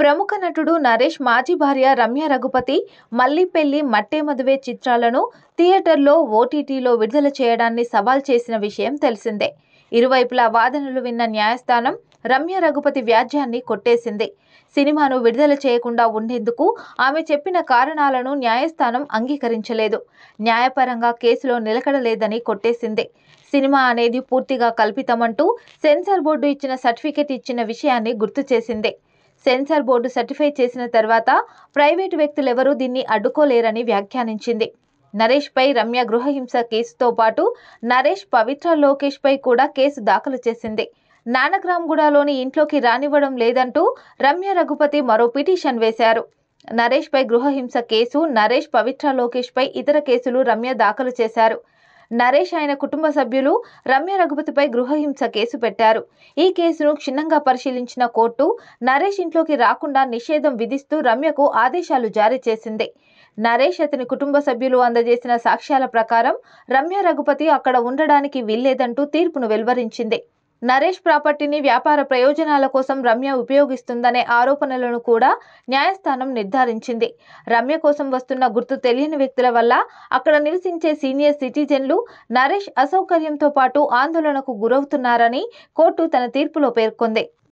ప్రముఖ నటుడు నరేష్ మాజీ భార్య రమ్య రఘుపతి మల్లిపెల్లి మట్టే మదువే చిత్రాలను థియేటర్లో ఓటీటీలో విడుదల చేయడాన్ని సవాల్ చేసిన విషయం తెలిసిందే ఇరువైపులా వాదనలు విన్న న్యాయస్థానం రమ్య రఘుపతి వ్యాజ్యాన్ని కొట్టేసింది సినిమాను విడుదల చేయకుండా ఉండేందుకు ఆమె చెప్పిన కారణాలను న్యాయస్థానం అంగీకరించలేదు న్యాయపరంగా కేసులో నిలకడలేదని కొట్టేసింది సినిమా అనేది పూర్తిగా కల్పితమంటూ సెన్సార్ బోర్డు ఇచ్చిన సర్టిఫికెట్ ఇచ్చిన విషయాన్ని గుర్తు చేసింది సెన్సార్ బోర్డు సర్టిఫై చేసిన తర్వాత ప్రైవేటు వ్యక్తులెవరూ దీన్ని అడ్డుకోలేరని వ్యాఖ్యానించింది నరేష్పై రమ్య గృహహింస కేసుతో పాటు నరేష్ పవిత్ర లోకేష్పై కూడా కేసు దాఖలు చేసింది నానగ్రామ్గూడలోని ఇంట్లోకి రానివ్వడం లేదంటూ రమ్య రఘుపతి మరో పిటిషన్ వేశారు నరేష్పై గృహహింస కేసు నరేష్ పవిత్ర లోకేష్పై ఇతర కేసులు రమ్య దాఖలు చేశారు నరేష్ ఆయన కుటుంబ సభ్యులు రమ్య రఘుపతిపై గృహహింస కేసు పెట్టారు ఈ కేసును క్షుణ్ణంగా పరిశీలించిన కోర్టు నరేష్ ఇంట్లోకి రాకుండా నిషేధం విధిస్తూ రమ్యకు ఆదేశాలు జారీ చేసింది నరేష్ అతని కుటుంబ సభ్యులు అందజేసిన సాక్ష్యాల ప్రకారం రమ్య రఘుపతి అక్కడ ఉండడానికి వీల్లేదంటూ తీర్పును వెలువరించింది నరేష్ ప్రాపర్టీని వ్యాపార ప్రయోజనాల కోసం రమ్య ఉపయోగిస్తుందనే ఆరోపణలను కూడా న్యాయస్థానం నిర్ధారించింది రమ్య కోసం వస్తున్న గుర్తు తెలియని వ్యక్తుల వల్ల అక్కడ నివసించే సీనియర్ సిటిజన్లు నరేష్ అసౌకర్యంతో పాటు ఆందోళనకు గురవుతున్నారని కోర్టు తన తీర్పులో పేర్కొంది